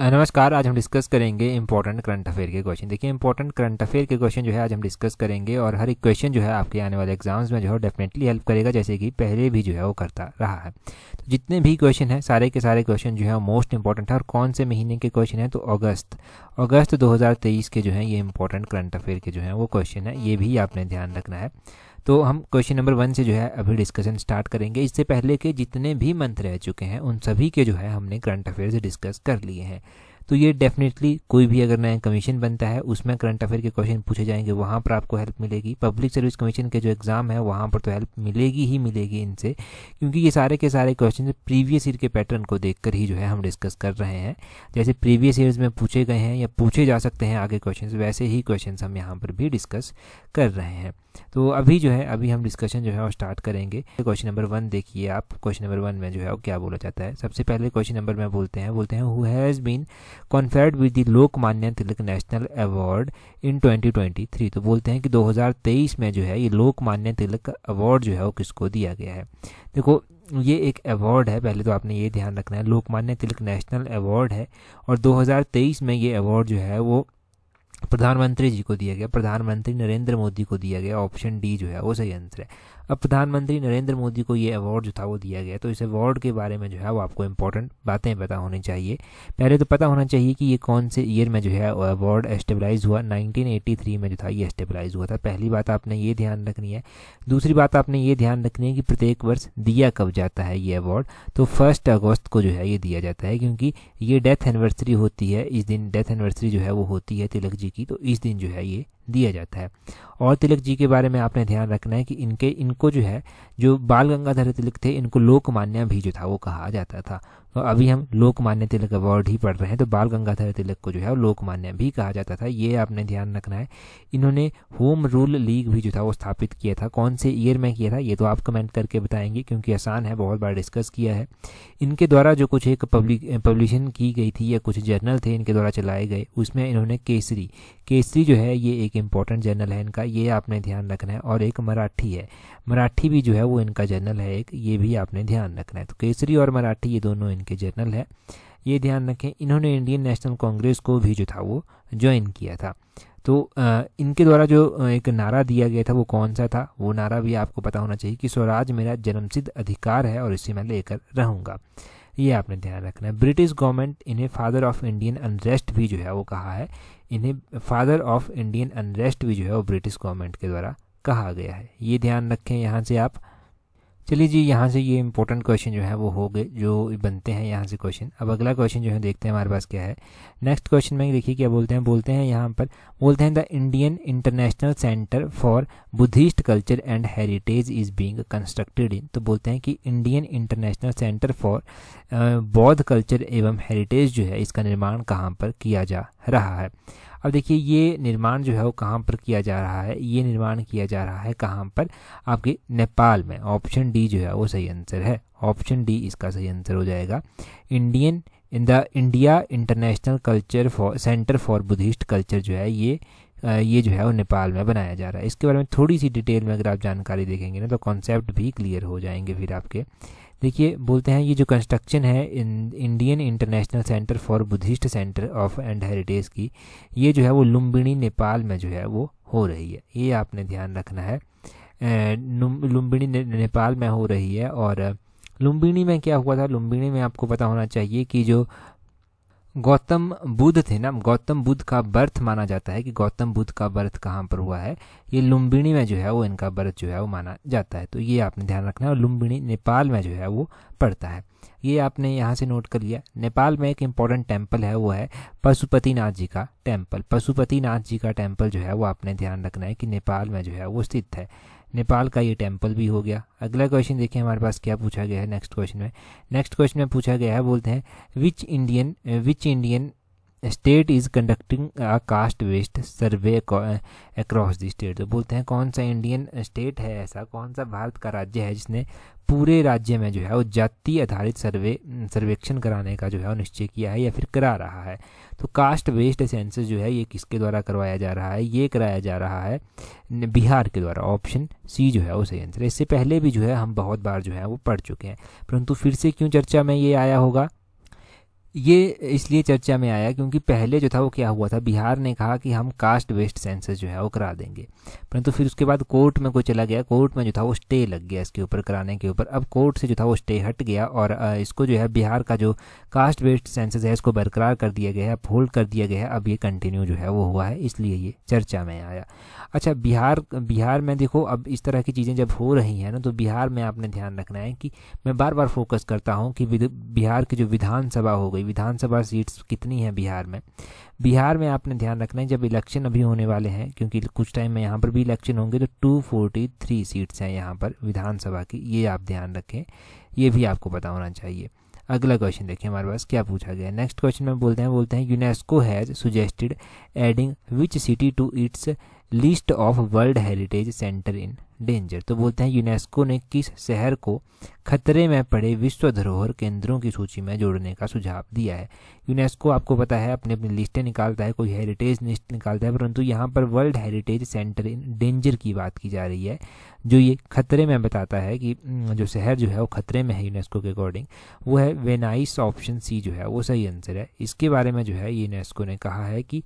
नमस्कार आज हम डिस्कस करेंगे इंपॉर्टेंट करंट अफेयर के क्वेश्चन देखिए इंपॉर्टेंट करंट अफेयर के क्वेश्चन जो है आज हम डिस्कस करेंगे और हर एक क्वेश्चन जो है आपके आने वाले एग्जाम्स में जो है डेफिनेटली हेल्प करेगा जैसे कि पहले भी जो है वो करता रहा है तो जितने भी क्वेश्चन हैं सारे के सारे क्वेश्चन जो है मोस्ट इंपॉर्टेंट है और कौन से महीने के क्वेश्चन है तो अगस्त अगस्त दो के जो है ये इंपॉर्टेंट करंट अफेयर के जो है वो क्वेश्चन है ये भी आपने ध्यान रखना है तो हम क्वेश्चन नंबर वन से जो है अभी डिस्कशन स्टार्ट करेंगे इससे पहले के जितने भी मंथ रह चुके हैं उन सभी के जो है हमने करंट अफेयर्स डिस्कस कर लिए हैं तो ये डेफिनेटली कोई भी अगर नया कमीशन बनता है उसमें करंट अफेयर के क्वेश्चन पूछे जाएंगे वहाँ पर आपको हेल्प मिलेगी पब्लिक सर्विस कमीशन के जो एग्ज़ाम है वहाँ पर तो हेल्प मिलेगी ही मिलेगी इनसे क्योंकि ये सारे के सारे क्वेश्चन प्रीवियस ईयर के पैटर्न को देख ही जो है हम डिस्कस कर रहे हैं जैसे प्रीवियस ईयर में पूछे गए हैं या पूछे जा सकते हैं आगे क्वेश्चन वैसे ही क्वेश्चन हम यहाँ पर भी डिस्कस कर रहे हैं तो अभी जो है अभी हम डिस्कशन जो है वो स्टार्ट करेंगे क्वेश्चन नंबर वन देखिए आप क्वेश्चन नंबर वन में जो है वो क्या बोला जाता है सबसे पहले क्वेश्चन नंबर में बोलते हैं बोलते हैं who has been conferred with the Lokmanya Tilak national award in 2023 तो बोलते हैं कि 2023 में जो है ये लोकमान्य तिलक अवार्ड जो है वो किसको दिया गया है देखो ये एक अवार्ड है पहले तो आपने ये ध्यान रखना है लोकमान्य तिलक नेशनल अवार्ड है और दो में ये अवार्ड जो है वो प्रधानमंत्री जी को दिया गया प्रधानमंत्री नरेंद्र मोदी को दिया गया ऑप्शन डी जो है वो सही आंसर है अब प्रधानमंत्री नरेंद्र मोदी को ये अवार्ड जो था वो दिया गया तो इस अवार्ड के बारे में जो है वो आपको इंपॉर्टेंट बातें पता होनी चाहिए पहले तो पता होना चाहिए कि ये कौन से ईयर में जो है अवार्ड एस्टेबलाइज हुआ 1983 में जो था ये एस्टेबलाइज हुआ था पहली बात आपने ये ध्यान रखनी है दूसरी बात आपने ये ध्यान रखनी है कि प्रत्येक वर्ष दिया कब जाता है ये अवार्ड तो फर्स्ट अगस्त को जो है ये दिया जाता है क्योंकि ये डेथ एनिवर्सरी होती है इस दिन डेथ एनिवर्सरी जो है वो होती है तिलक जी की तो इस दिन जो है ये दिया जाता है और तिलक जी के बारे में आपने ध्यान रखना है कि इनके इनको जो है जो बाल गंगाधर तिलक थे इनको लोकमान्य भी जो था वो कहा जाता था और अभी हम लोकमान्य तिलक अवार्ड ही पढ़ रहे हैं तो बाल गंगाधर तिलक को जो है लोकमान्य भी कहा जाता था ये आपने ध्यान रखना है इन्होंने होम रूल लीग भी जो था वो स्थापित किया था कौन से ईयर में किया था ये तो आप कमेंट करके बताएंगे क्योंकि आसान है बहुत बार डिस्कस किया है इनके द्वारा जो कुछ एक पब्लिक पब्लिशन की गई थी या कुछ जर्नल थे इनके द्वारा चलाए गए उसमें इन्होंने केसरी केसरी जो है ये एक इम्पॉर्टेंट जर्नल है इनका ये आपने ध्यान रखना है और एक मराठी है मराठी भी जो है वो इनका जर्नल है एक ये भी आपने ध्यान रखना है तो केसरी और मराठी ये दोनों इनके जर्नल है ये ध्यान रखें इन्होंने इंडियन नेशनल कांग्रेस को भी जो था वो ज्वाइन किया था तो इनके द्वारा जो एक नारा दिया गया था वो कौन सा था वो नारा भी आपको पता होना चाहिए कि स्वराज मेरा जन्मसिद्ध अधिकार है और इसे मैं लेकर रहूँगा ये आपने ध्यान रखना है ब्रिटिश गवर्नमेंट इन्हें फादर ऑफ इंडियन अनरेस्ट भी जो है वो कहा है इन्हें फादर ऑफ इंडियन अनरेस्ट भी जो है वो ब्रिटिश गवर्नमेंट के द्वारा कहा गया है ये ध्यान रखें यहाँ से आप चलिए जी यहाँ से ये इंपॉर्टेंट क्वेश्चन जो है वो हो गए जो बनते हैं यहाँ से क्वेश्चन अब अगला क्वेश्चन जो है देखते हैं हमारे पास क्या है नेक्स्ट क्वेश्चन में देखिए क्या बोलते हैं बोलते हैं यहाँ पर बोलते हैं the Indian international centre for Buddhist culture and heritage is being constructed in तो बोलते हैं कि इंडियन इंटरनेशनल सेंटर फॉर बौद्ध कल्चर एवं हेरिटेज जो है इसका निर्माण कहाँ पर किया जा रहा है अब देखिए ये निर्माण जो है वो कहाँ पर किया जा रहा है ये निर्माण किया जा रहा है कहाँ पर आपके नेपाल में ऑप्शन डी जो है वो सही आंसर है ऑप्शन डी इसका सही आंसर हो जाएगा Indian in the India international culture for centre for Buddhist culture जो है ये ये जो है वो नेपाल में बनाया जा रहा है इसके बारे में थोड़ी सी डिटेल में अगर आप जानकारी देखेंगे ना तो कॉन्सेप्ट भी क्लियर हो जाएंगे फिर आपके देखिए बोलते हैं ये जो कंस्ट्रक्शन है Indian international centre for Buddhist centre of and heritage की ये जो है वो लुम्बिनी नेपाल में जो है वो हो रही है ये आपने ध्यान रखना है लुम्बिनी ने, नेपाल में हो रही है और लुम्बिनी में क्या हुआ था लुम्बिनी में आपको पता होना चाहिए कि जो गौतम बुद्ध थे ना गौतम बुद्ध का बर्थ माना जाता है कि गौतम बुद्ध का बर्थ कहाँ पर हुआ है ये लुम्बिनी में जो है वो इनका बर्थ जो है वो माना जाता है तो ये आपने ध्यान रखना है और लुम्बिनी नेपाल में जो है वो पड़ता है ये आपने यहाँ से नोट कर लिया नेपाल में एक इम्पॉर्टेंट टेम्पल है वो है पशुपतिनाथ जी का टेम्पल पशुपतिनाथ जी का टेम्पल जो है वो आपने ध्यान रखना है कि नेपाल में जो है वो स्थित है नेपाल का ये टेम्पल भी हो गया अगला क्वेश्चन देखिए हमारे पास क्या पूछा गया है नेक्स्ट क्वेश्चन में नेक्स्ट क्वेश्चन में पूछा गया है बोलते हैं which Indian which Indian state is conducting a caste west survey across the state तो बोलते हैं कौन सा इंडियन स्टेट है ऐसा कौन सा भारत का राज्य है जिसने पूरे राज्य में जो है वो जाति आधारित सर्वे सर्वेक्षण कराने का जो है वो निश्चय किया है या फिर करा रहा है तो कास्ट वेस्ट सेंसस जो है ये किसके द्वारा करवाया जा रहा है ये कराया जा रहा है बिहार के द्वारा ऑप्शन सी जो है वो सही आंसर इससे पहले भी जो है हम बहुत बार जो है वो पढ़ चुके हैं परंतु फिर से क्यों चर्चा में ये आया होगा ये इसलिए चर्चा में आया क्योंकि पहले जो था वो क्या हुआ था बिहार ने कहा कि हम कास्ट वेस्ट सेंसस जो है वो करा देंगे परंतु फिर उसके बाद कोर्ट में कोई चला गया कोर्ट में जो था वो स्टे लग गया इसके ऊपर कराने के ऊपर अब कोर्ट से जो था वो स्टे हट गया और इसको जो है बिहार का जो कास्ट वेस्ट सेंसस है इसको बरकरार कर दिया गया है अब होल्ड कर दिया गया है अब ये कंटिन्यू जो है वो हुआ है इसलिए ये चर्चा में आया अच्छा बिहार बिहार में देखो अब इस तरह की चीज़ें जब हो रही हैं ना तो बिहार में आपने ध्यान रखना है कि मैं बार बार फोकस करता हूँ कि बिहार की जो विधानसभा हो गई विधानसभा सीट्स कितनी हैं बिहार में बिहार में आपने ध्यान रखना है जब इलेक्शन अभी होने वाले हैं क्योंकि कुछ टाइम में यहाँ पर भी इलेक्शन होंगे तो 243 सीट्स हैं यहाँ पर विधानसभा की ये आप ध्यान रखें ये भी आपको पता होना चाहिए अगला क्वेश्चन देखिए हमारे पास क्या पूछा गया नेक्स्ट क्वेश्चन में बोलते हैं बोलते हैं UNESCO has suggested adding which city to its list of world heritage centre in danger तो बोलते हैं यूनेस्को ने किस शहर को खतरे में पड़े विश्व धरोहर केंद्रों की सूची में जोड़ने का सुझाव दिया है यूनेस्को आपको पता है अपनी अपनी लिस्टें निकालता है कोई हेरिटेज लिस्ट निकालता है परंतु यहाँ पर world heritage centre in danger की बात की जा रही है जो ये खतरे में बताता है कि हम्म, जो शहर जो है वो खतरे में है यूनेस्को के अकॉर्डिंग वो है वेनाइस ऑप्शन सी जो है वो सही आंसर है इसके बारे में जो है यूनेस्को ने कहा है कि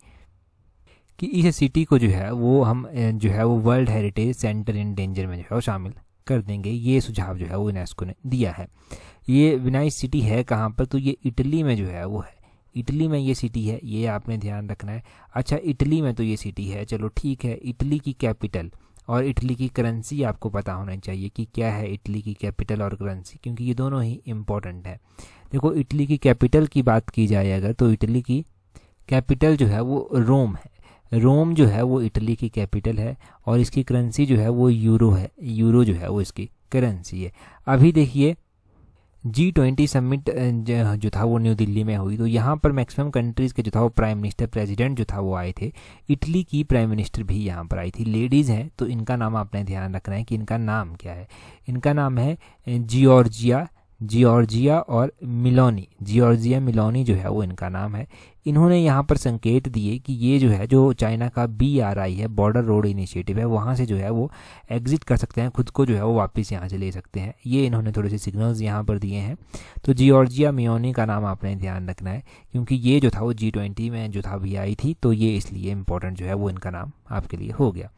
कि इस सिटी को जो है वो हम जो है वो world heritage centre in danger में जो है वो शामिल कर देंगे ये सुझाव जो है वो यूनेस्को ने दिया है ये विनाइस सिटी है कहाँ पर तो ये इटली में जो है वो है इटली में ये सिटी है ये आपने ध्यान रखना है अच्छा इटली में तो ये सिटी है चलो ठीक है इटली की कैपिटल और इटली की करेंसी आपको पता होना चाहिए कि क्या है इटली की कैपिटल और करेंसी क्योंकि ये दोनों ही इम्पोर्टेंट है देखो इटली की कैपिटल की बात की जाए अगर तो इटली की कैपिटल जो है वो रोम है रोम जो है वो इटली की कैपिटल है और इसकी करेंसी जो है वो यूरो है यूरो जो है वो इसकी करेंसी है अभी देखिए जी ट्वेंटी समिट जो था वो न्यू दिल्ली में हुई तो यहाँ पर मैक्सिमम कंट्रीज़ के जो था वो प्राइम मिनिस्टर प्रेसिडेंट जो था वो आए थे इटली की प्राइम मिनिस्टर भी यहाँ पर आई थी लेडीज़ हैं तो इनका नाम आपने ध्यान रखना है कि इनका नाम क्या है इनका नाम है जियोर्जिया जियोर्जिया और मिलोनी जियोर्जिया मिलोनी जो है वो इनका नाम है इन्होंने यहाँ पर संकेत दिए कि ये जो है जो चाइना का बी आर आई है बॉर्डर रोड इनिशिएटिव है वहाँ से जो है वो एग्जिट कर सकते हैं खुद को जो है वो वापस यहाँ से ले सकते हैं ये इन्होंने थोड़े से सिग्नल्स यहाँ पर दिए हैं तो जियोर्जिया मियोनी का नाम आपने ध्यान रखना है क्योंकि ये जो था वो जी ट्वेंटी में जो था भी आई थी तो ये इसलिए इम्पोर्टेंट जो है वो इनका नाम आपके लिए हो गया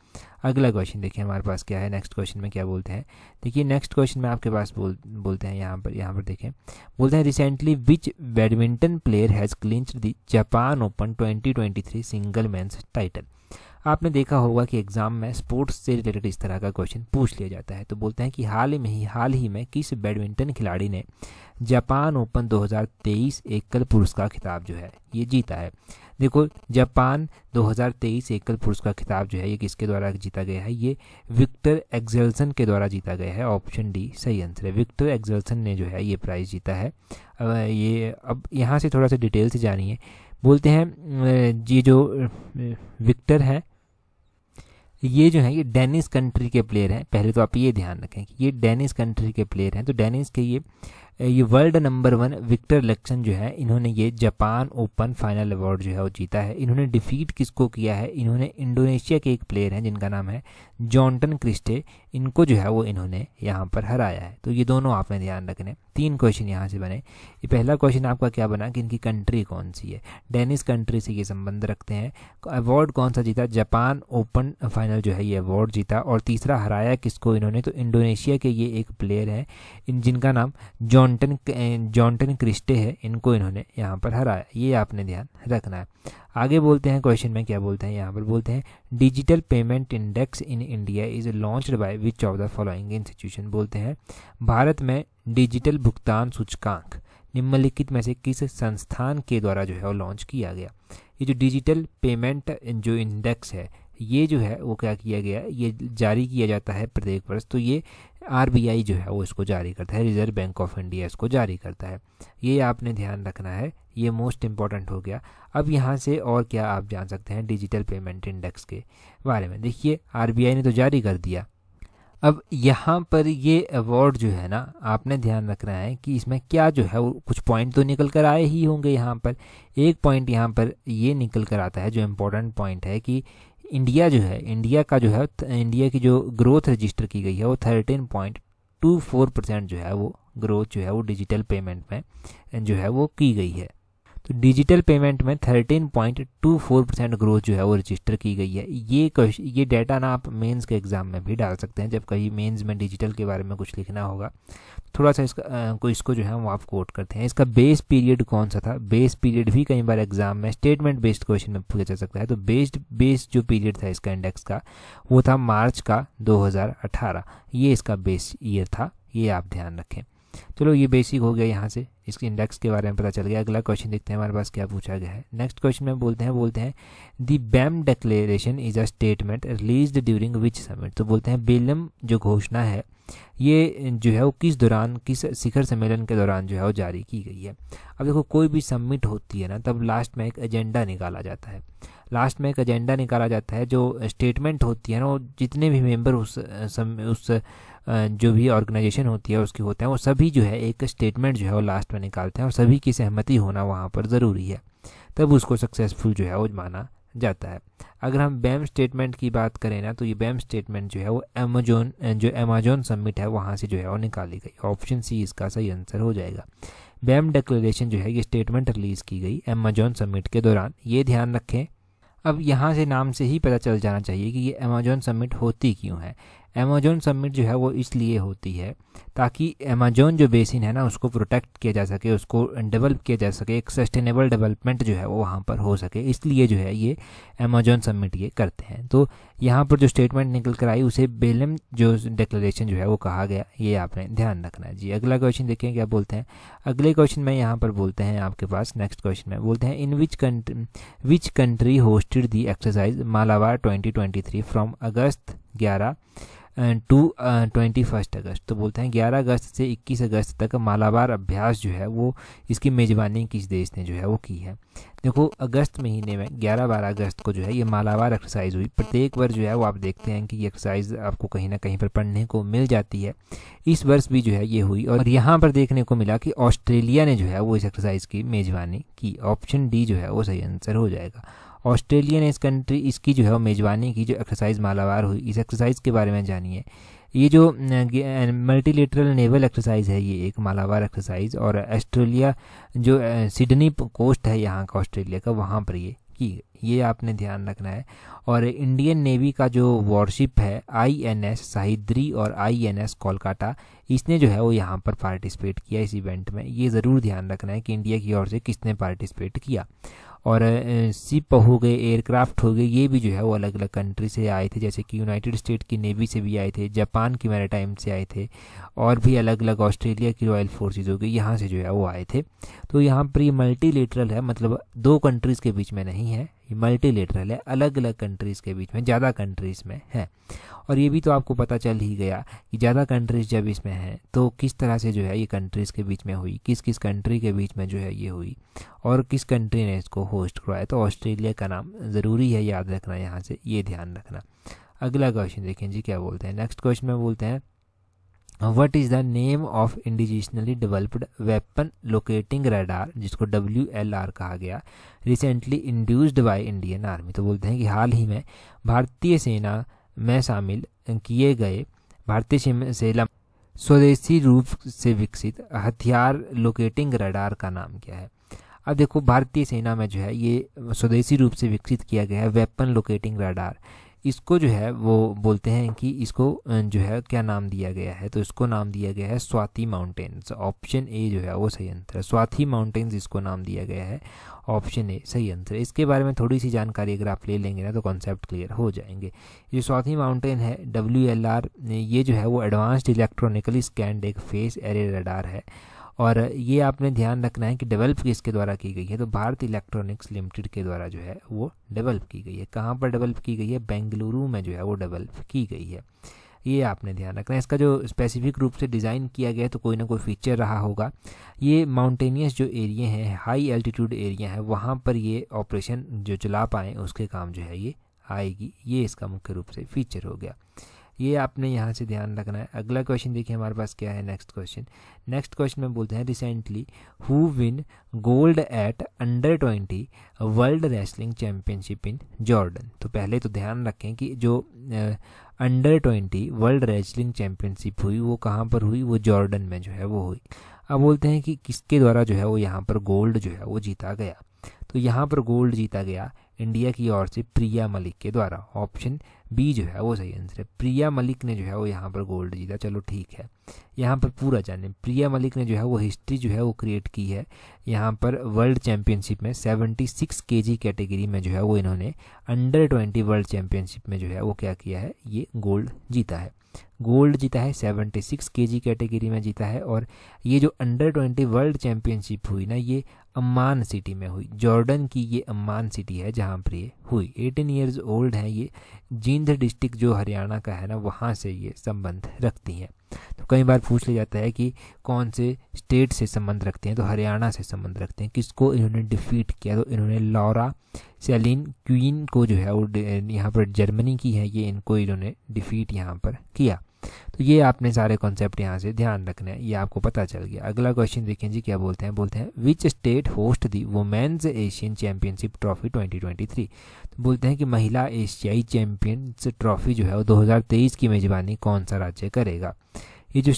अगला क्वेश्चन देखिए हमारे पास क्या है नेक्स्ट क्वेश्चन में क्या बोलते हैं देखिए नेक्स्ट क्वेश्चन में आपके पास बोल बोलते हैं यहाँ पर यहाँ पर देखें बोलते हैं recently which badminton player has clinch the Japan Open 2023 single men's title. आपने देखा होगा कि एग्जाम में स्पोर्ट्स से रिलेटेड इस तरह का क्वेश्चन पूछ लिया जाता है तो बोलते हैं कि हाल में ही हाल ही में किस बैडमिंटन खिलाड़ी ने जापान ओपन 2023 एकल पुरुष का खिताब जो है ये जीता है देखो जापान 2023 एकल पुरुष का खिताब जो है ये किसके द्वारा जीता गया है ये विक्टर एक्जल्सन के द्वारा जीता गया है ऑप्शन डी सही आंसर है विक्टर एक्जल्सन ने जो है ये प्राइज़ जीता है अब ये अब यहाँ से थोड़ा सा डिटेल से जानिए बोलते हैं ये जो विक्टर हैं ये जो है ये डेनिस कंट्री के प्लेयर हैं पहले तो आप ये ध्यान रखें कि ये डेनिस कंट्री के प्लेयर हैं तो डेनिस के ये ये वर्ल्ड नंबर वन विक्टर लक्सन जो है इन्होंने ये जापान ओपन फाइनल अवार्ड जो है वो जीता है इन्होंने डिफीट किसको किया है इन्होंने इंडोनेशिया के एक प्लेयर हैं जिनका नाम है जॉन्टन क्रिस्टे इनको जो है वो इन्होंने यहाँ पर हराया है तो ये दोनों आपने ध्यान रखने तीन क्वेश्चन यहाँ से बने ये पहला क्वेश्चन आपका क्या बना कि इनकी कंट्री कौन सी है डेनिस कंट्री से ये संबंध रखते हैं अवार्ड कौन सा जीता जापान ओपन फाइनल जो है ये अवार्ड जीता और तीसरा हराया किसको इन्होंने तो इंडोनेशिया के ये एक प्लेयर हैं जिनका नाम जॉन जॉन्टन जॉन्टन क्रिस्टे है इनको इन्होंने यहाँ पर हराया ये आपने ध्यान रखना है आगे बोलते हैं क्वेश्चन में क्या बोलते हैं यहाँ पर बोलते हैं digital payment index in India is launched by which of the following institution बोलते हैं भारत में डिजिटल भुगतान सूचकांक निम्नलिखित में से किस संस्थान के द्वारा जो है वो लॉन्च किया गया ये जो डिजिटल पेमेंट जो इंडेक्स है ये जो है वो क्या किया गया ये जारी किया जाता है प्रत्येक वर्ष तो ये आरबीआई जो है वो इसको जारी करता है रिजर्व बैंक ऑफ इंडिया इसको जारी करता है ये आपने ध्यान रखना है ये मोस्ट इम्पॉर्टेंट हो गया अब यहाँ से और क्या आप जान सकते हैं डिजिटल पेमेंट इंडेक्स के बारे में देखिए आरबीआई ने तो जारी कर दिया अब यहाँ पर ये अवार्ड जो है ना आपने ध्यान रखना है कि इसमें क्या जो है वो कुछ पॉइंट तो निकल कर आए ही होंगे यहाँ पर एक पॉइंट यहाँ पर ये निकल कर आता है जो इम्पोर्टेंट पॉइंट है कि इंडिया जो है इंडिया का जो है इंडिया की जो ग्रोथ रजिस्टर की गई है वो thirteen point two four percent जो है वो ग्रोथ जो है वो डिजिटल पेमेंट में जो है वो की गई है तो डिजिटल पेमेंट में thirteen point two four percent growth जो है वो रजिस्टर की गई है ये ये डाटा ना आप मेंस के एग्ज़ाम में भी डाल सकते हैं जब कहीं मेंस में डिजिटल के बारे में कुछ लिखना होगा थोड़ा सा इसका को इसको जो है हम आप कोट करते हैं इसका बेस पीरियड कौन सा था बेस पीरियड भी कई बार एग्जाम में स्टेटमेंट बेस्ड क्वेश्चन में पूछा जा सकता है तो बेस्ड बेस जो पीरियड था इसका इंडेक्स का वो था मार्च का 2018 ये इसका बेस ईयर था ये आप ध्यान रखें चलो ये बेसिक हो गया यहाँ से इसके इंडेक्स के बारे में पता चल गया अगला क्वेश्चन देखते हैं हमारे पास क्या पूछा गया है नेक्स्ट क्वेश्चन में बोलते हैं बोलते हैं the Bam declaration is a statement release during which summit तो बोलते हैं बेलम जो घोषणा है ये जो है वो किस दौरान किस शिखर सम्मेलन के दौरान जो है वो जारी की गई है अब देखो कोई भी सबमिट होती है ना तब लास्ट में एक एजेंडा निकाला जाता है लास्ट में एक एजेंडा निकाला जाता है जो स्टेटमेंट होती है ना वो जितने भी मेंबर उस सम, उस जो भी ऑर्गेनाइजेशन होती है उसके होते हैं वो सभी जो है एक स्टेटमेंट जो है वो लास्ट में निकालते हैं और सभी की सहमति होना वहाँ पर ज़रूरी है तब उसको सक्सेसफुल जो है वो माना जाता है अगर हम बैम स्टेटमेंट की बात करें ना तो ये बैम स्टेटमेंट जो है वो अमेजोन जो अमेजोन सबमिट है वहाँ से जो है वो निकाली गई ऑप्शन सी इसका सही आंसर हो जाएगा बैम डिक्लेरेशन जो है ये स्टेटमेंट रिलीज़ की गई अमेजोन सबमिट के दौरान ये ध्यान रखें अब यहाँ से नाम से ही पता चल जाना चाहिए कि ये अमेजोन सबमिट होती क्यों है अमेजोन सबमिट जो है वो इसलिए होती है ताकि अमेजोन जो बेसिन है ना उसको प्रोटेक्ट किया जा सके उसको डेवलप किया जा सके एक सस्टेनेबल डेवलपमेंट जो है वो वहाँ पर हो सके इसलिए जो है ये अमेजोन सबमिट ये करते हैं तो यहाँ पर जो स्टेटमेंट निकल कर आई उसे बेलम जो डिक्लेरेशन जो है वो कहा गया ये आपने ध्यान रखना है जी अगला क्वेश्चन देखिए क्या बोलते हैं अगले क्वेश्चन में यहाँ पर बोलते हैं आपके पास नेक्स्ट क्वेश्चन में बोलते हैं in which country which country hosted the exercise Malabar three from August ग्यारह टू ट्वेंटी फर्स्ट अगस्त तो बोलते हैं ग्यारह अगस्त से इक्कीस अगस्त तक मालाबार अभ्यास जो है वो इसकी मेज़बानी किस देश ने जो है वो की है देखो अगस्त महीने में ग्यारह बारह अगस्त को जो है ये मालाबार एक्सरसाइज हुई प्रत्येक वर्ष जो है वो आप देखते हैं कि ये एक्सरसाइज आपको कहीं ना कहीं पर पढ़ने को मिल जाती है इस वर्ष भी जो है ये हुई और यहाँ पर देखने को मिला कि ऑस्ट्रेलिया ने जो है वो इस एक्सरसाइज की मेज़बानी की ऑप्शन डी जो है वो सही आंसर हो जाएगा ऑस्ट्रेलिया ने इस कंट्री इसकी जो है वो मेज़बानी की जो एक्सरसाइज मालावार हुई इस एक्सरसाइज के बारे में जानिए ये जो मल्टीलेटरल नेवल एक्सरसाइज है ये एक मालावार एक्सरसाइज और ऑस्ट्रेलिया जो सिडनी कोस्ट है यहाँ का ऑस्ट्रेलिया का वहाँ पर ये की ये आपने ध्यान रखना है और इंडियन नेवी का जो वॉरशिप है आईएनएस साहिद्री और आईएनएस कोलकाता इसने जो है वो यहाँ पर पार्टिसिपेट किया इस इवेंट में ये ज़रूर ध्यान रखना है कि इंडिया की ओर से किसने पार्टिसिपेट किया और सिप हो गए एयरक्राफ्ट हो गए ये भी जो है वो अलग अलग कंट्री से आए थे जैसे कि यूनाइटेड स्टेट की नेवी से भी आए थे जापान की मैराटाइम से आए थे और भी अलग अलग ऑस्ट्रेलिया की रॉयल फोर्सेज हो गई यहाँ से जो है वो आए थे तो यहाँ पर ये मल्टीलेटरल है मतलब दो कंट्रीज़ के बीच में नहीं है मल्टीलेटरल है अलग अलग कंट्रीज़ के बीच में ज़्यादा कंट्रीज़ में है और ये भी तो आपको पता चल ही गया कि ज़्यादा कंट्रीज़ जब इसमें हैं तो किस तरह से जो है ये कंट्रीज़ के बीच में हुई किस किस कंट्री के बीच में जो है ये हुई और किस कंट्री ने इसको होस्ट करवाया तो ऑस्ट्रेलिया का नाम ज़रूरी है याद रखना यहाँ से ये ध्यान रखना अगला क्वेश्चन देखें जी क्या बोलते हैं नेक्स्ट क्वेश्चन में बोलते हैं what is the name of indigenously developed weapon locating radar जिसको डब्ल्यू एल आर कहा गया recently inducted by Indian army तो बोलते हैं कि हाल ही में भारतीय सेना में शामिल किए गए भारतीय सेना स्वदेशी रूप से विकसित हथियार लोकेटिंग रेडार का नाम क्या है अब देखो भारतीय सेना में जो है ये स्वदेशी रूप से विकसित किया गया है वेपन लोकेटिंग रेडार इसको जो है वो बोलते हैं कि इसको जो है क्या नाम दिया गया है तो इसको नाम दिया गया है स्वाति माउंटेन्स ऑप्शन ए जो है वो सही आंसर है स्वाति माउंटेन्स इसको नाम दिया गया है ऑप्शन ए सही आंसर इसके बारे में थोड़ी सी जानकारी अगर आप ले लेंगे ना तो कॉन्सेप्ट क्लियर हो जाएंगे ये स्वाति माउंटेन है डब्ल्यू ये जो है वो एडवांस्ड इलेक्ट्रॉनिकली स्कैंड एक फेस एरे रडार है और ये आपने ध्यान रखना है कि डेवलप किसके द्वारा की गई है तो भारत इलेक्ट्रॉनिक्स लिमिटेड के द्वारा जो है वो डेवलप की गई है कहाँ पर डेवलप की गई है बेंगलुरु में जो है वो डेवलप की गई है ये आपने ध्यान रखना है इसका जो स्पेसिफिक रूप से डिज़ाइन किया गया है तो कोई ना कोई फीचर रहा होगा ये माउंटेनियस जो एरिए हैं हाई एल्टीट्यूड एरिया है वहाँ पर ये ऑपरेशन जो चला पाएँ उसके काम जो है ये आएगी ये इसका मुख्य रूप से फीचर हो गया ये आपने यहाँ से ध्यान रखना है अगला क्वेश्चन देखिए हमारे पास क्या है नेक्स्ट क्वेश्चन नेक्स्ट क्वेश्चन में बोलते हैं recently who win gold at under twenty world wrestling championship in Jordan तो पहले तो ध्यान रखें कि जो under twenty world wrestling championship हुई वो कहाँ पर हुई वो जॉर्डन में जो है वो हुई अब बोलते हैं कि किसके द्वारा जो है वो यहाँ पर गोल्ड जो है वो जीता गया तो यहाँ पर गोल्ड जीता गया इंडिया की ओर से प्रिया मलिक के द्वारा ऑप्शन बी जो है वो सही आंसर है प्रिया मलिक ने जो है वो यहाँ पर गोल्ड जीता चलो ठीक है यहाँ पर पूरा जाने प्रिया मलिक ने जो है वो हिस्ट्री जो है वो क्रिएट की है यहाँ पर वर्ल्ड चैम्पियनशिप में 76 जी कैटेगरी में जो है वो इन्होंने अंडर 20 वर्ल्ड चैम्पियनशिप में जो है वो क्या किया है ये गोल्ड जीता है गोल्ड जीता है 76 जी कैटेगरी में जीता है और ये जो अंडर 20 वर्ल्ड चैम्पियनशिप हुई ना ये अम्मान सिटी में हुई जॉर्डन की ये अम्मान सिटी है जहाँ पर ये हुई 18 इयर्स ओल्ड हैं ये जींद डिस्ट्रिक्ट जो हरियाणा का है ना वहाँ से ये संबंध रखती हैं तो कई बार पूछ लिया जाता है कि कौन से स्टेट से संबंध रखते हैं तो हरियाणा से संबंध रखते हैं किसको इन्होंने डिफीट किया तो इन्होंने लॉरा सेलिन क्वीन को जो है वो यहाँ पर जर्मनी की है ये इनको इन्होंने डिफीट यहाँ पर किया तो ये आपने सारे कॉन्सेप्ट यहाँ से ध्यान रखना है ये आपको पता चल गया अगला क्वेश्चन देखें जी क्या बोलते हैं बोलते हैं which state host the women's Asian championship trophy 2023 तो बोलते हैं कि महिला एशियाई चैंपियंस ट्रॉफी जो है वो 2023 की मेजबानी कौन सा राज्य करेगा ये जो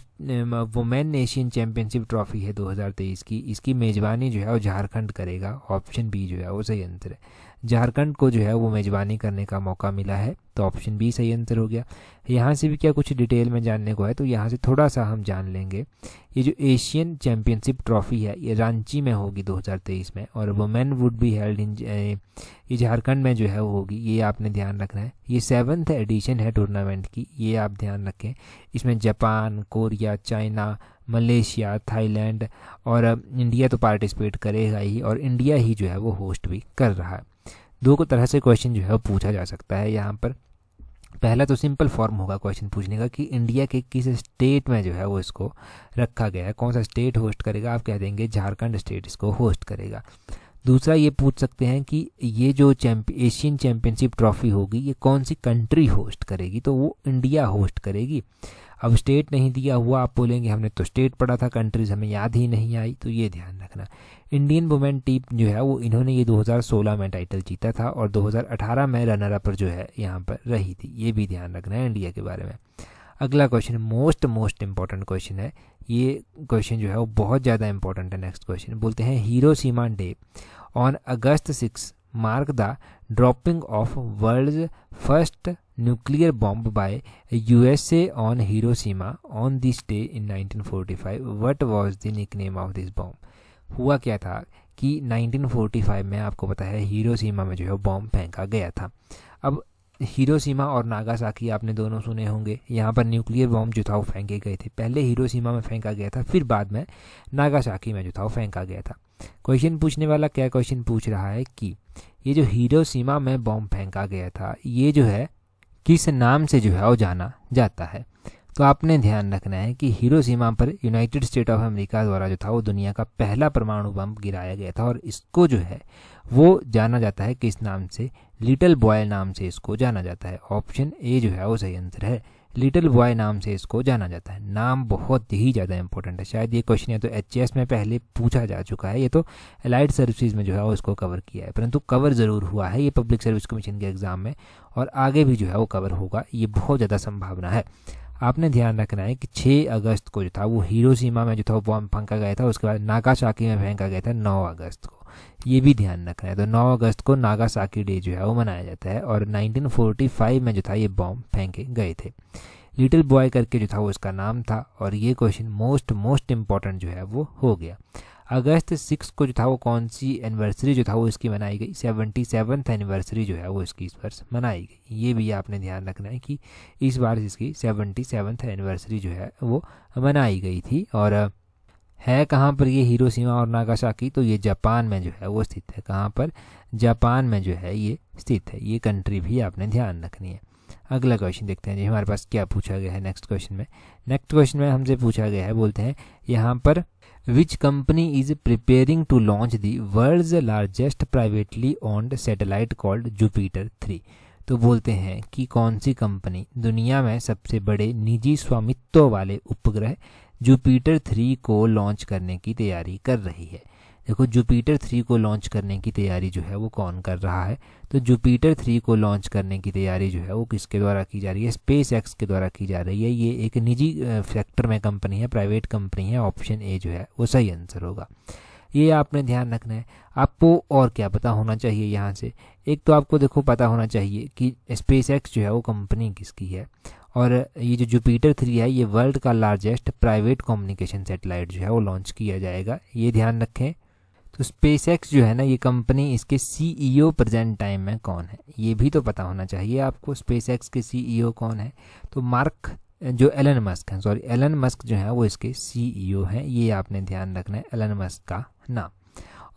वुमेन एशियन चैंपियनशिप ट्रॉफी है 2023 की इसकी मेज़बानी जो है वो झारखंड करेगा ऑप्शन बी जो है वो सही आंसर है झारखंड को जो है वो मेज़बानी करने का मौका मिला है तो ऑप्शन बी सही आंसर हो गया यहाँ से भी क्या कुछ डिटेल में जानने को है तो यहाँ से थोड़ा सा हम जान लेंगे ये जो एशियन चैम्पियनशिप ट्रॉफी है ये रांची में होगी 2023 में और वुमेन वुड भी हेल्ड इन ये झारखंड में जो है वो होगी ये आपने ध्यान रखना है ये सेवन्थ एडिशन है टूर्नामेंट की ये आप ध्यान रखें इसमें Japan Korea China Malaysia Thailand और इंडिया तो पार्टिसिपेट करेगा ही और इंडिया ही जो है वो होस्ट भी कर रहा है दो को तरह से क्वेश्चन जो है वो पूछा जा सकता है यहाँ पर पहला तो सिंपल फॉर्म होगा क्वेश्चन पूछने का कि इंडिया के किस स्टेट में जो है वो इसको रखा गया है कौन सा स्टेट होस्ट करेगा आप कह देंगे झारखंड स्टेट इसको होस्ट करेगा दूसरा ये पूछ सकते हैं कि ये जो चैम्प एशियन चैम्पियनशिप ट्रॉफी होगी ये कौन सी कंट्री होस्ट करेगी तो वो इंडिया होस्ट करेगी अब स्टेट नहीं दिया हुआ आप बोलेंगे हमने तो स्टेट पढ़ा था कंट्रीज हमें याद ही नहीं आई तो ये ध्यान रखना इंडियन वुमेन टीम जो है वो इन्होंने ये 2016 में टाइटल जीता था और 2018 में रनर अपर जो है यहाँ पर रही थी ये भी ध्यान रखना है इंडिया के बारे में अगला question most most important question है ये क्वेश्चन जो है वो बहुत ज़्यादा इंपॉर्टेंट है नेक्स्ट क्वेश्चन बोलते हैं Hiroshima day on August six mark the dropping of world first nuclear bomb by USA on सीमा on this day in 1945 what was the nickname of this bomb हुआ क्या था कि 1945 में आपको पता है हीरोसीमा में जो है बॉम्ब फेंका गया था अब हीरोसीमा और नागासाकी आपने दोनों सुने होंगे यहाँ पर न्यूक्लियर बॉम्ब जो था वो फेंके गए थे पहले हीरोसीमा में फेंका गया था फिर बाद में नागासाकी में जो था वो फेंका गया था क्वेश्चन पूछने वाला क्या क्वेश्चन पूछ रहा है कि ये जो हीरोसीमा में बॉम्ब फेंका गया था ये जो है किस नाम से जो है वो जाना जाता है तो आपने ध्यान रखना है कि हीरो सीमा पर यूनाइटेड स्टेट ऑफ अमेरिका द्वारा जो था वो दुनिया का पहला परमाणु बम गिराया गया था और इसको जो है वो जाना जाता है किस नाम से लिटल बॉय नाम से इसको जाना जाता है ऑप्शन ए जो है वो सही आंसर है लिटिल बॉय नाम से इसको जाना जाता है नाम बहुत ही ज़्यादा इंपॉर्टेंट है शायद ये क्वेश्चन या तो एच में पहले पूछा जा चुका है ये तो अलाइड सर्विसेज में जो है वो इसको कवर किया है परंतु कवर ज़रूर हुआ है ये पब्लिक सर्विस कमीशन के एग्ज़ाम में और आगे भी जो है वो कवर होगा ये बहुत ज़्यादा संभावना है आपने ध्यान रखना है कि 6 अगस्त को जो था वो सीमा में जो था वो बॉम्ब फेंका गया था उसके बाद नागासाकी में फेंका गया था 9 अगस्त को ये भी ध्यान रखना है तो 9 अगस्त को नागासाकी डे जो है वो मनाया जाता है और 1945 में जो था ये बॉम्ब फेंके गए थे लिटिल बॉय करके जो था वो उसका नाम था और ये क्वेश्चन मोस्ट मोस्ट इम्पॉर्टेंट जो है वो हो गया अगस्त सिक्स को जो था वो कौन सी एनिवर्सरी जो था वो इसकी मनाई गई सेवेंटी सेवन्थ एनिवर्सरी जो है वो इसकी इस वर्ष मनाई गई ये भी आपने ध्यान रखना है कि इस बार इसकी सेवेंटी सेवन्थ एनिवर्सरी जो है वो मनाई गई थी और है कहाँ पर ये हिरोशिमा और नागासाकी तो ये जापान में जो है वो स्थित है कहाँ पर जापान में जो है ये स्थित है ये कंट्री भी आपने ध्यान रखनी है अगला क्वेश्चन देखते हैं जी हमारे पास क्या पूछा गया है नेक्स्ट क्वेश्चन में नेक्स्ट क्वेश्चन में हमसे पूछा गया है बोलते हैं यहाँ पर which company is preparing to launch the world largest privately owned satellite called Jupiter three तो बोलते हैं कि कौन सी कंपनी दुनिया में सबसे बड़े निजी स्वामित्व वाले उपग्रह जुपीटर थ्री को लॉन्च करने की तैयारी कर रही है देखो जुपीटर थ्री को लॉन्च करने की तैयारी जो है वो कौन कर रहा है तो जुपीटर थ्री को लॉन्च करने की तैयारी जो है वो किसके द्वारा की जा रही है स्पेस एक्स के द्वारा की जा रही है ये एक निजी सेक्टर में कंपनी है प्राइवेट कंपनी है ऑप्शन ए जो है वो सही आंसर होगा ये आपने ध्यान रखना है आपको और क्या पता होना चाहिए यहाँ से एक तो आपको देखो पता होना चाहिए कि स्पेस एक्स जो है वो कंपनी किसकी है और ये जो जुपिटर थ्री है ये वर्ल्ड का लार्जेस्ट प्राइवेट कम्युनिकेशन सेटेलाइट जो है वो लॉन्च किया जाएगा ये ध्यान रखें तो एक्स जो है ना ये कंपनी इसके सीईओ प्रेजेंट टाइम में कौन है ये भी तो पता होना चाहिए आपको एक्स के सीईओ e कौन है तो मार्क जो एलन मस्क हैं सॉरी एलन मस्क जो है वो इसके सीईओ e हैं ये आपने ध्यान रखना है एलन मस्क का नाम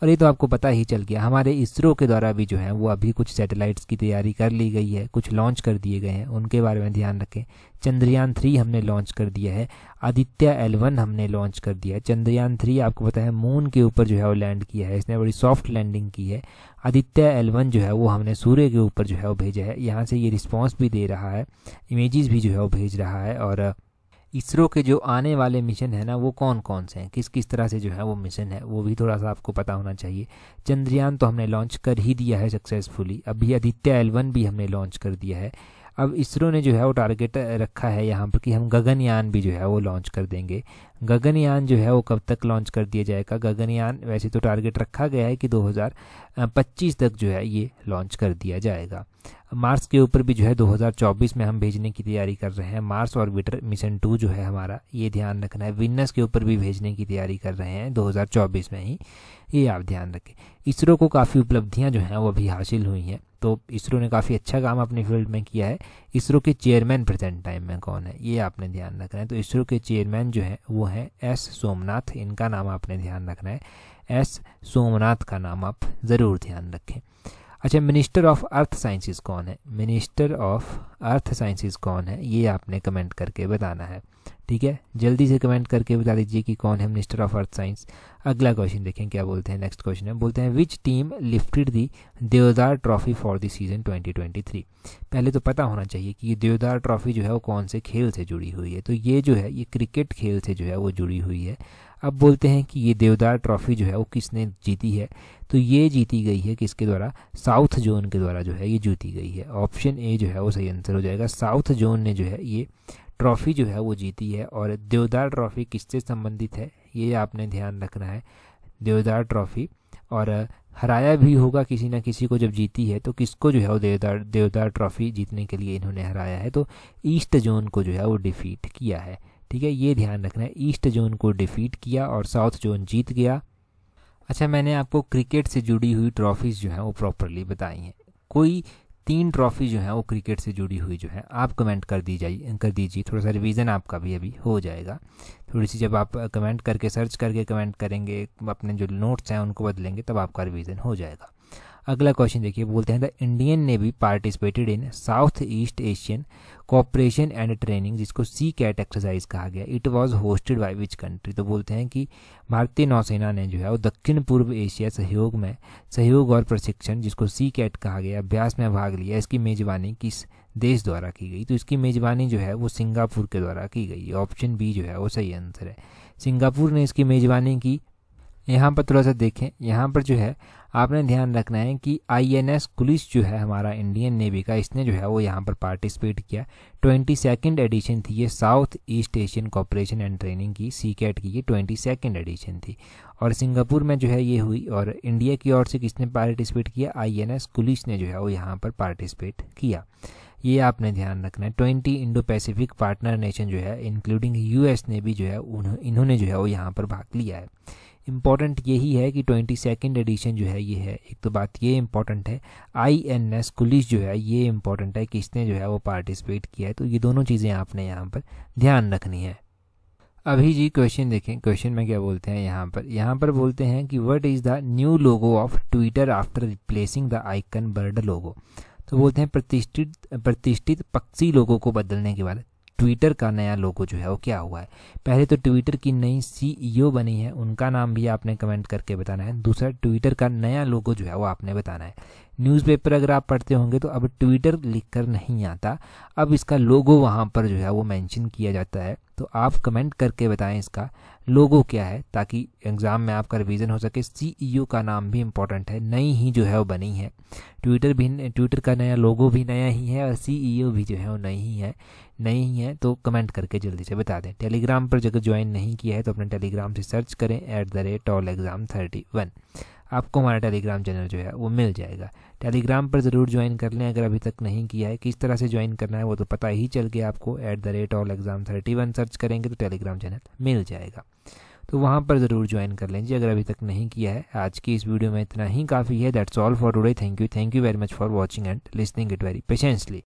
और ये तो आपको पता ही चल गया हमारे इसरो के द्वारा भी जो है वो अभी कुछ सैटेलाइट्स की तैयारी कर ली गई है कुछ लॉन्च कर दिए गए हैं उनके बारे में ध्यान रखें चंद्रयान थ्री हमने लॉन्च कर दिया है आदित्य एलवन हमने लॉन्च कर दिया है चंद्रयान थ्री आपको पता है मून के ऊपर जो है वो लैंड किया है इसने बड़ी सॉफ्ट लैंडिंग की है आदित्य एलवन जो है वो हमने सूर्य के ऊपर जो है वो भेजा है यहाँ से ये रिस्पॉन्स भी दे रहा है इमेजेस भी जो है वो भेज रहा है और इसरो के जो आने वाले मिशन है ना वो कौन कौन से हैं किस किस तरह से जो है वो मिशन है वो भी थोड़ा सा आपको पता होना चाहिए चंद्रयान तो हमने लॉन्च कर ही दिया है सक्सेसफुली अभी आदित्य एल भी हमने लॉन्च कर दिया है अब इसरो ने जो है वो टारगेट रखा है यहाँ पर कि हम गगनयान भी जो है वो लॉन्च कर देंगे गगनयान जो है वो कब तक लॉन्च कर दिया जाएगा गगनयान वैसे तो टारगेट रखा गया है कि 2025 तक जो है ये लॉन्च कर दिया जाएगा मार्स के ऊपर भी जो है 2024 में हम भेजने की तैयारी कर रहे हैं मार्स ऑर्बिटर मिशन टू जो है हमारा ये ध्यान रखना है विनस के ऊपर भी भेजने की तैयारी कर रहे हैं 2024 में ही ये आप ध्यान रखें इसरो को काफ़ी उपलब्धियां जो हैं वो अभी हासिल हुई हैं तो इसरो ने काफ़ी अच्छा काम अपने फील्ड में किया है इसरो के चेयरमैन प्रेजेंट टाइम में कौन है ये आपने ध्यान रखना है तो इसरो के चेयरमैन जो है वो हैं एस सोमनाथ इनका नाम आपने ध्यान रखना है एस सोमनाथ का नाम आप ज़रूर ध्यान रखें अच्छा मिनिस्टर ऑफ अर्थ साइंसिस कौन है मिनिस्टर ऑफ अर्थ साइंसिस कौन है ये आपने कमेंट करके बताना है ठीक है जल्दी से कमेंट करके बता दीजिए कि कौन है मिनिस्टर ऑफ अर्थ साइंस अगला क्वेश्चन देखें क्या बोलते हैं नेक्स्ट क्वेश्चन है बोलते हैं विच टीम लिफ्टेड दी देवदार ट्रॉफी फॉर द सीजन 2023 पहले तो पता होना चाहिए कि ये देवदार ट्रॉफी जो है वो कौन से खेल से जुड़ी हुई है तो ये जो है ये क्रिकेट खेल से जो है वो जुड़ी हुई है अब बोलते हैं कि ये देवदार ट्रॉफी जो है वो किसने जीती है तो ये जीती गई है किसके द्वारा साउथ जोन के द्वारा जो है ये जीती गई है ऑप्शन ए जो है वो सही आंसर हो जाएगा साउथ जोन ने जो है ये ट्रॉफ़ी जो है वो जीती है और देवदार ट्रॉफ़ी किससे संबंधित है ये आपने ध्यान रखना है देवदार ट्रॉफ़ी और हराया भी होगा किसी ना किसी को जब जीती है तो किसको जो है वो देवदार देवदार ट्रॉफ़ी जीतने के लिए इन्होंने हराया है तो ईस्ट जोन को जो है वो डिफ़ीट किया है ठीक है ये ध्यान रखना है ईस्ट जोन को डिफ़ीट किया और साउथ जोन जीत गया अच्छा मैंने आपको क्रिकेट से जुड़ी हुई ट्रॉफ़ीज़ जो हैं वो प्रॉपरली बताई हैं कोई तीन ट्रॉफी जो है वो क्रिकेट से जुड़ी हुई जो है आप कमेंट कर दी जाइए कर दीजिए थोड़ा सा रिवीजन आपका भी अभी हो जाएगा थोड़ी सी जब आप कमेंट uh, करके सर्च करके कमेंट करेंगे अपने जो नोट्स हैं उनको बदलेंगे तब आपका रिवीजन हो जाएगा अगला क्वेश्चन देखिए बोलते हैं the Indian navy participated in south east Asian cooperation and training जिसको सी कैट एक्सरसाइज कहा गया it was hosted by which country तो बोलते हैं कि भारतीय नौसेना ने जो है वो दक्षिण पूर्व एशिया सहयोग में सहयोग और प्रशिक्षण जिसको सी कैट कहा गया अभ्यास में भाग लिया इसकी मेजबानी किस देश द्वारा की गई तो इसकी मेजबानी जो है वो सिंगापुर के द्वारा की गई ऑप्शन बी जो है वो सही आंसर है सिंगापुर ने इसकी मेजबानी की यहाँ पर थोड़ा सा देखें यहाँ पर जो है आपने ध्यान रखना है कि आईएनएस कुलिस जो है हमारा इंडियन नेवी का इसने जो है वो यहाँ पर पार्टिसिपेट किया ट्वेंटी सेकेंड एडिशन थी ये south east Asian cooperation and training की सी कैट की ये ट्वेंटी सेकेंड एडिशन थी और सिंगापुर में जो है ये हुई और इंडिया की ओर से किसने पार्टिसिपेट किया एस कुलिस ने जो है वो यहाँ पर पार्टिसिपेट किया ये आपने ध्यान रखना है twenty Indo Pacific partner nation जो है इंक्लूडिंग यूएस ने भी जो है इन्होंने जो है वो यहाँ पर भाग लिया है इम्पॉर्टेंट यही है कि ट्वेंटी सेकेंड एडिशन जो है ये है एक तो बात ये इम्पॉर्टेंट है आई एन एस कुलिस जो है ये इम्पॉर्टेंट है किसने जो है वो पार्टिसिपेट किया है तो ये दोनों चीज़ें आपने यहाँ पर ध्यान रखनी है अभी जी क्वेश्चन देखें क्वेश्चन में क्या बोलते हैं यहाँ पर यहाँ पर बोलते हैं कि what is the new logo of Twitter after replacing the icon bird logo तो बोलते हैं प्रतिष्ठित प्रतिष्ठित पक्षी लोगों को बदलने के बाद ट्विटर का नया लोगो जो है वो क्या हुआ है पहले तो ट्विटर की नई सीईओ e बनी है उनका नाम भी आपने कमेंट करके बताना है दूसरा ट्विटर का नया लोगो जो है वो आपने बताना है न्यूज़पेपर अगर आप पढ़ते होंगे तो अब ट्विटर लिख कर नहीं आता अब इसका लोगो वहाँ पर जो है वो मेंशन किया जाता है तो आप कमेंट करके बताएं इसका लोगो क्या है ताकि एग्ज़ाम में आपका रिवीजन हो सके सीईओ का नाम भी इम्पोर्टेंट है नई ही जो है वो बनी है ट्विटर भी ट्विटर का नया लोगो भी नया ही है और सी भी जो है वो नई ही है नई ही है तो कमेंट करके जल्दी से बता दें टेलीग्राम पर जगह ज्वाइन नहीं किया है तो अपने टेलीग्राम से सर्च करें at the rate all exam thirty one आपको हमारा टेलीग्राम चैनल जो है वो मिल जाएगा टेलीग्राम पर ज़रूर ज्वाइन कर लें अगर अभी तक नहीं किया है किस तरह से ज्वाइन करना है वो तो पता ही चल गया आपको at the rate all exam thirty one search करेंगे तो टेलीग्राम चैनल मिल जाएगा तो वहाँ पर ज़रूर ज्वाइन कर लें जी अगर अभी तक नहीं किया है आज की इस वीडियो में इतना ही काफ़ी है that's all for today thank you thank you very much for watching and listening it very patiently